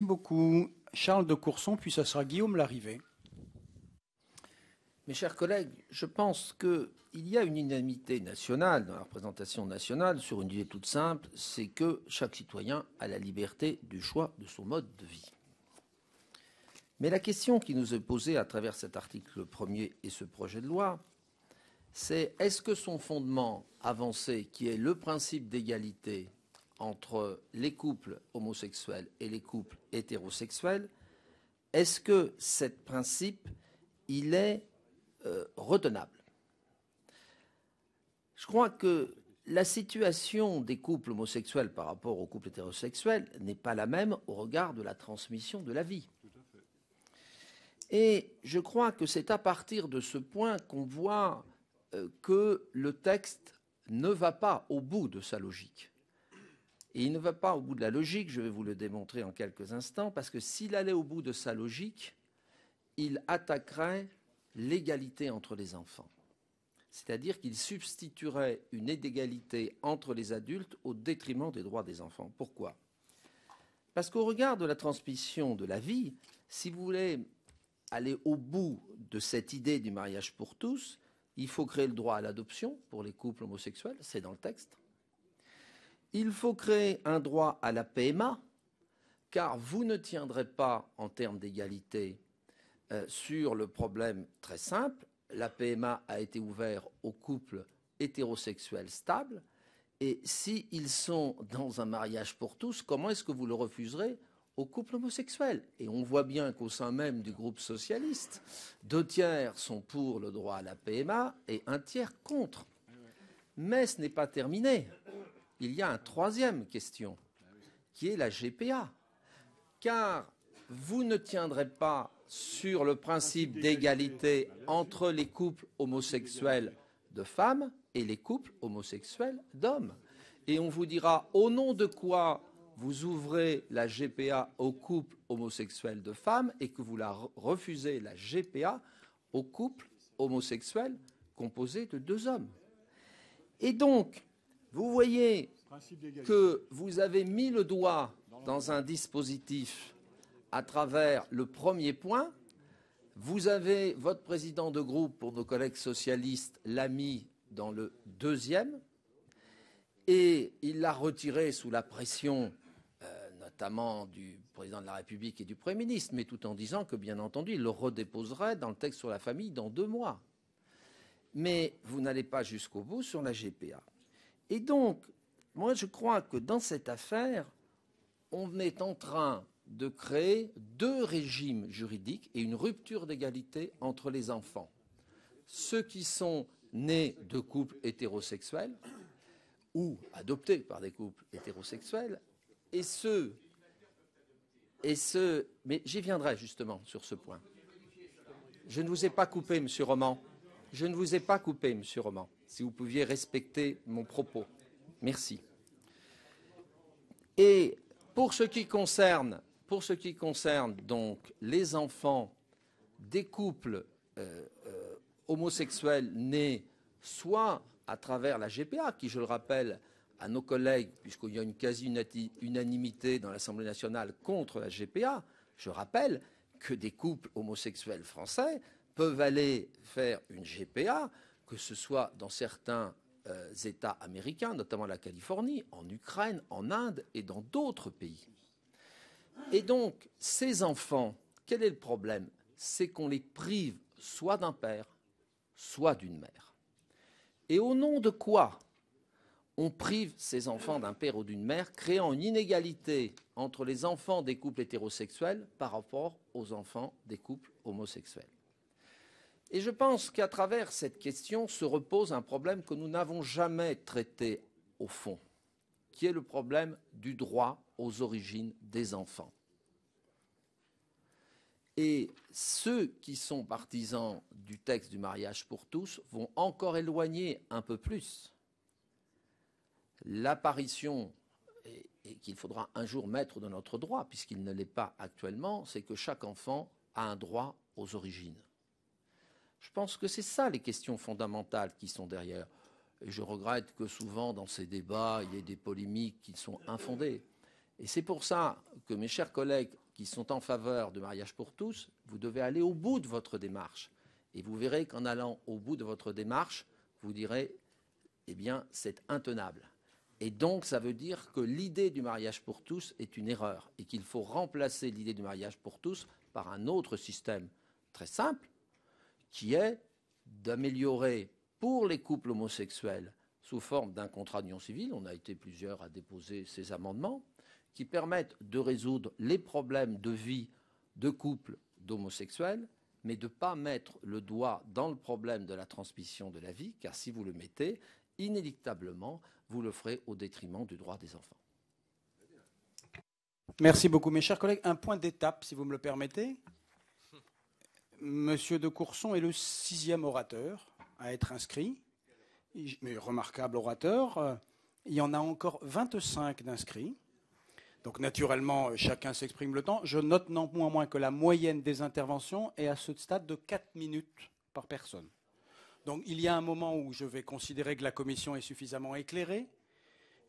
beaucoup. Charles de Courson, puis ça sera Guillaume Larrivé. Mes chers collègues, je pense qu'il y a une unanimité nationale dans la représentation nationale sur une idée toute simple, c'est que chaque citoyen a la liberté du choix de son mode de vie. Mais la question qui nous est posée à travers cet article premier et ce projet de loi, c'est est-ce que son fondement avancé, qui est le principe d'égalité entre les couples homosexuels et les couples hétérosexuels, est-ce que ce principe, il est euh, retenable Je crois que la situation des couples homosexuels par rapport aux couples hétérosexuels n'est pas la même au regard de la transmission de la vie. Et je crois que c'est à partir de ce point qu'on voit euh, que le texte ne va pas au bout de sa logique. Et il ne va pas au bout de la logique, je vais vous le démontrer en quelques instants, parce que s'il allait au bout de sa logique, il attaquerait l'égalité entre les enfants. C'est-à-dire qu'il substituerait une inégalité entre les adultes au détriment des droits des enfants. Pourquoi Parce qu'au regard de la transmission de la vie, si vous voulez aller au bout de cette idée du mariage pour tous, il faut créer le droit à l'adoption pour les couples homosexuels, c'est dans le texte il faut créer un droit à la PMA, car vous ne tiendrez pas en termes d'égalité euh, sur le problème très simple. La PMA a été ouverte aux couples hétérosexuels stables. Et s'ils ils sont dans un mariage pour tous, comment est-ce que vous le refuserez aux couples homosexuels Et on voit bien qu'au sein même du groupe socialiste, deux tiers sont pour le droit à la PMA et un tiers contre. Mais ce n'est pas terminé il y a une troisième question, qui est la GPA. Car vous ne tiendrez pas sur le principe d'égalité entre les couples homosexuels de femmes et les couples homosexuels d'hommes. Et on vous dira au nom de quoi vous ouvrez la GPA aux couples homosexuels de femmes et que vous la refusez la GPA aux couples homosexuels composés de deux hommes. Et donc, vous voyez que vous avez mis le doigt dans un dispositif à travers le premier point. Vous avez votre président de groupe pour nos collègues socialistes l'a mis dans le deuxième et il l'a retiré sous la pression euh, notamment du président de la République et du Premier ministre, mais tout en disant que bien entendu il le redéposerait dans le texte sur la famille dans deux mois. Mais vous n'allez pas jusqu'au bout sur la GPA. Et donc, moi, je crois que dans cette affaire, on est en train de créer deux régimes juridiques et une rupture d'égalité entre les enfants. Ceux qui sont nés de couples hétérosexuels ou adoptés par des couples hétérosexuels et ceux et ceux mais j'y viendrai justement sur ce point. Je ne vous ai pas coupé monsieur Roman. Je ne vous ai pas coupé, Monsieur Roman, si vous pouviez respecter mon propos. Merci. Et pour ce qui concerne, pour ce qui concerne donc les enfants des couples euh, euh, homosexuels nés soit à travers la GPA, qui, je le rappelle à nos collègues, puisqu'il y a une quasi-unanimité dans l'Assemblée nationale contre la GPA, je rappelle que des couples homosexuels français peuvent aller faire une GPA, que ce soit dans certains euh, États américains, notamment la Californie, en Ukraine, en Inde et dans d'autres pays. Et donc, ces enfants, quel est le problème C'est qu'on les prive soit d'un père, soit d'une mère. Et au nom de quoi on prive ces enfants d'un père ou d'une mère, créant une inégalité entre les enfants des couples hétérosexuels par rapport aux enfants des couples homosexuels et je pense qu'à travers cette question se repose un problème que nous n'avons jamais traité au fond, qui est le problème du droit aux origines des enfants. Et ceux qui sont partisans du texte du mariage pour tous vont encore éloigner un peu plus l'apparition, et, qu'il faudra un jour mettre dans notre droit, puisqu'il ne l'est pas actuellement, c'est que chaque enfant a un droit aux origines. Je pense que c'est ça les questions fondamentales qui sont derrière. Et je regrette que souvent dans ces débats, il y ait des polémiques qui sont infondées. Et c'est pour ça que mes chers collègues qui sont en faveur de mariage pour tous, vous devez aller au bout de votre démarche. Et vous verrez qu'en allant au bout de votre démarche, vous direz, eh bien, c'est intenable. Et donc, ça veut dire que l'idée du mariage pour tous est une erreur et qu'il faut remplacer l'idée du mariage pour tous par un autre système très simple, qui est d'améliorer pour les couples homosexuels, sous forme d'un contrat d'union civile, on a été plusieurs à déposer ces amendements, qui permettent de résoudre les problèmes de vie de couples d'homosexuels, mais de ne pas mettre le doigt dans le problème de la transmission de la vie, car si vous le mettez, inéluctablement, vous le ferez au détriment du droit des enfants. Merci beaucoup, mes chers collègues. Un point d'étape, si vous me le permettez. Monsieur de Courson est le sixième orateur à être inscrit, mais remarquable orateur. Euh, il y en a encore 25 d'inscrits. Donc naturellement, euh, chacun s'exprime le temps. Je note non moins que la moyenne des interventions est à ce stade de 4 minutes par personne. Donc il y a un moment où je vais considérer que la commission est suffisamment éclairée,